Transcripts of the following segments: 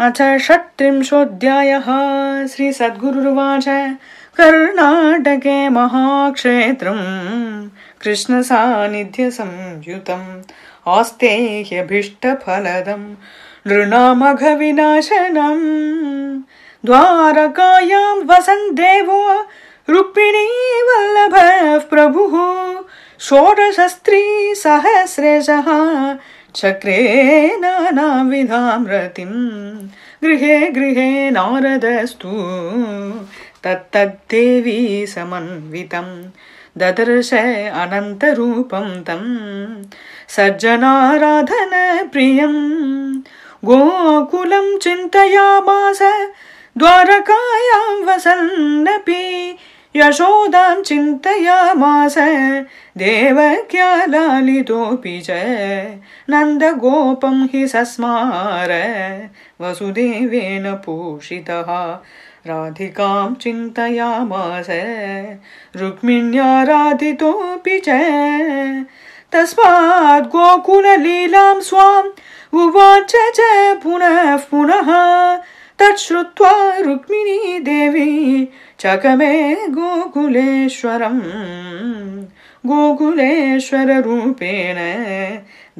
अथ षट्त्रिंशोऽध्यायः श्रीसद्गुरुवाच कर्णाटके महाक्षेत्रम् कृष्णसान्निध्यसंयुतम् आस्तेह्यभीष्टफलदम् नृणामघविनाशनम् द्वारकायाम् वसन् देवो रुक्मिणी वल्लभ प्रभुः षोडशस्त्री सहस्रशः चक्रेनाविधाम रतिं गृहे गृहे नारदस्तु तत्तद्देवी समन्वितं ददर्श अनन्तरूपं तं प्रियं। गोकुलं चिन्तयामास द्वारकायां वसन्नपि यशोदां देवक्या देवज्ञालालितोऽपि च नन्दगोपं हि सस्मार वसुदेवेन पूषितः राधिकां चिन्तयामास रुक्मिण्याराधितोऽपि च तस्मात् गोकुलीलां स्वाम् उवाच च पुनः पुनः तत् श्रुत्वा रुक्मिणी देवी चकमे कमे गोकुलेश्वरं गोकुलेश्वररूपेण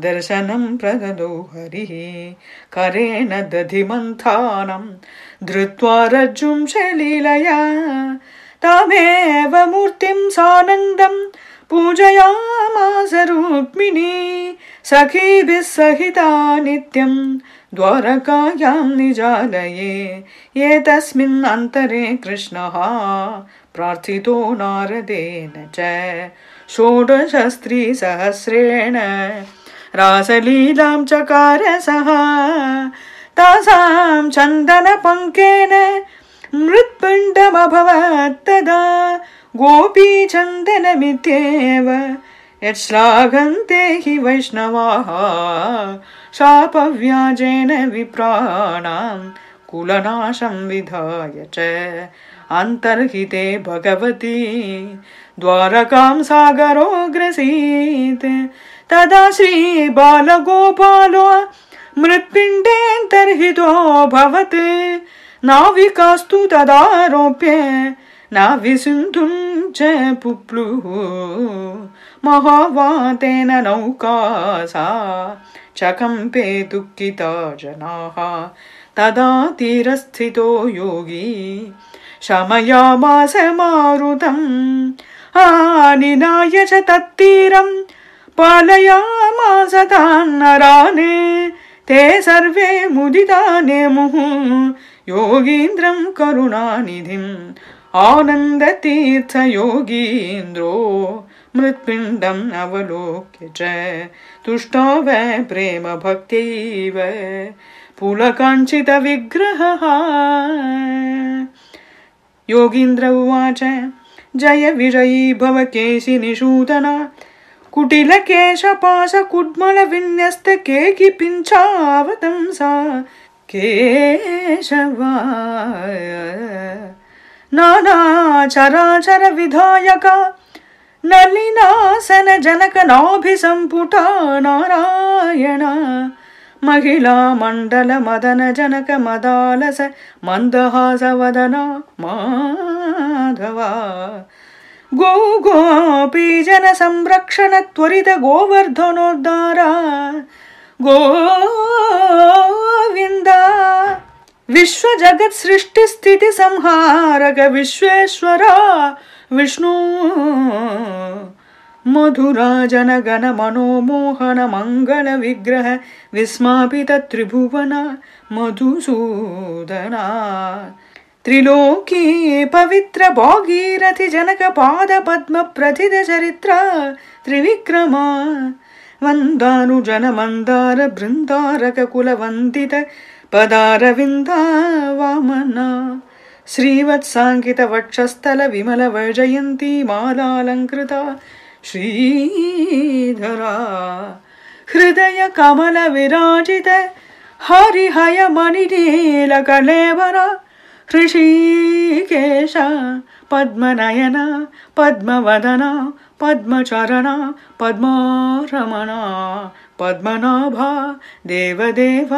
दर्शनं प्रगदौ हरिः करेण दधि मन्थानं धृत्वा रज्जुं शलीलया तमेव मूर्तिं सानन्दम् पूजयामास सखी सखीभिः सहिता नित्यं द्वारकायां निजालये एतस्मिन् कृष्णः प्रार्थितो नारदेन च षोडशस्त्रीसहस्रेण रासलीलां चकार सः तासां चन्दनपङ्केन मृत्पिण्डमभवत् तदा गोपीचन्दनमित्येव यश्लाघन्ते हि वैष्णवाः शापव्याजेन विप्राणां कुलनाशं विधाय च अन्तर्हिते भगवती द्वारकां सागरो ग्रसीत् तदा श्रीबालगोपालो मृत्पिण्डेऽन्तर्हितोऽभवत् नाविकास्तु तदारोप्य नाविसिन्धुम् च पुप्लुः महाभातेन नौका सा दुःखिता जनाः तदा तीरस्थितो योगी शमया वासमारुतम् आ च तत्तीरम् तान्नराने ते सर्वे मुदिता मुहुः योगीन्द्रं करुणानिधिम् आनन्दतीर्थ योगीन्द्रो मृत्पिण्डम् अवलोक्य च तुष्टावै प्रेम भक्त्यैवकाञ्चितविग्रहः योगीन्द्र उवाच जय विजयी भव केशिनिषूतना विन्यस्त पिञ्चावतं सा केशवाय नानाचराचरविधायका नलिनासन जनकनाभिसम्पुटा नारायणा महिलामण्डलमदन जनक मदालस वदना माधवा गो गोपीजनसंरक्षण त्वरित गोवर्धनोद्धारा गोविन्द विश्वजगत्सृष्टिस्थितिसंहारक विश्वेश्वरा विष्णु मधुरा जनगणमनोमोहनमङ्गलविग्रह विस्मापितत्रिभुवना मधुसूदना त्रिलोकी पवित्र भागीरथिजनकपादपद्मप्रथितचरित्रा त्रिविक्रमा न्दानुजनमन्दार बृन्दारक कुलवन्तित पदारविन्दावामना श्रीवत्साङ्कितवक्षस्थल विमलवर्जयन्तीमालालङ्कृता श्रीधरा हृदयकमलविराजित हरिहयमणिनीलकलेवर हरिहयमणिनीलकलेव पद्मनयन पद्मनयना पद्मवदना पद्मचरणा पद्मारमणा पद्मनाभा देवदेव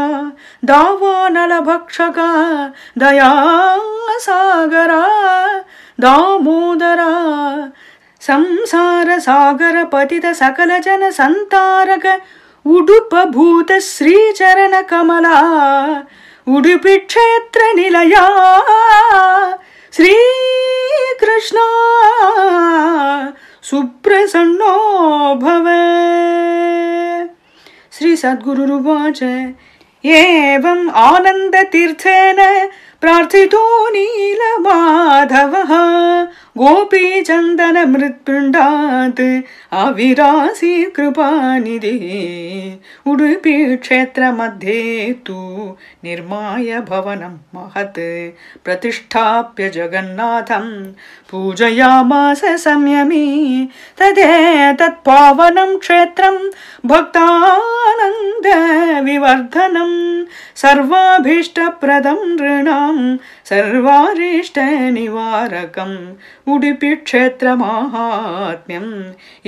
दावोनलभक्षका दयासागरा दामोदरा संसारसागरपतित सकलचन सन्तारक उडुपभूतश्रीचरणकमला उडुपिक्षेत्रनिलया श्रीकृष्णा सुप्रसन्नो भव श्रीसद्गुरुरुवाच एवम् आनन्दतीर्थेन प्रार्थितो नीलमाधवः गोपी चन्दनमृत्पिण्डात् अविरासि कृपानिदे उडुपिक्षेत्रमध्ये तु निर्माय भवनं महत् प्रतिष्ठाप्य जगन्नाथं पूजयामास संयमी तदेतत्पावनं क्षेत्रं भक्तानन्दविवर्धनं सर्वाभीष्टप्रदं नृणा सर्वारिष्टनिवारकम् उडुपिक्षेत्रमाहात्म्यं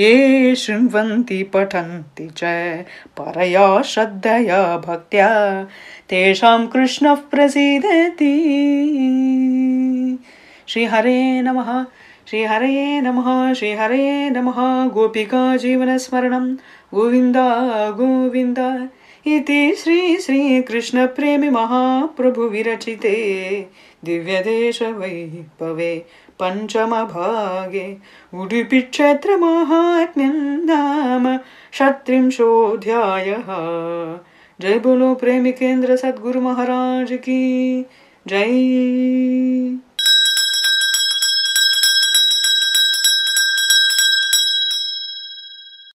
ये शृण्वन्ति पठन्ति च परया श्रद्धया भक्त्या तेषां कृष्णः प्रसीदति श्रीहरे नमः श्रीहरे नमः श्रीहरे नमः जीवनस्मरणं गोविन्द गोविन्द इति भागे दिव्यदेशवैभवे क्षेत्र उडुपिक्षेत्रमाहात्म्यं नाम षत्रिंशोऽध्यायः जय बोलो प्रेमी केंद्र सदगुरु महाराज की जय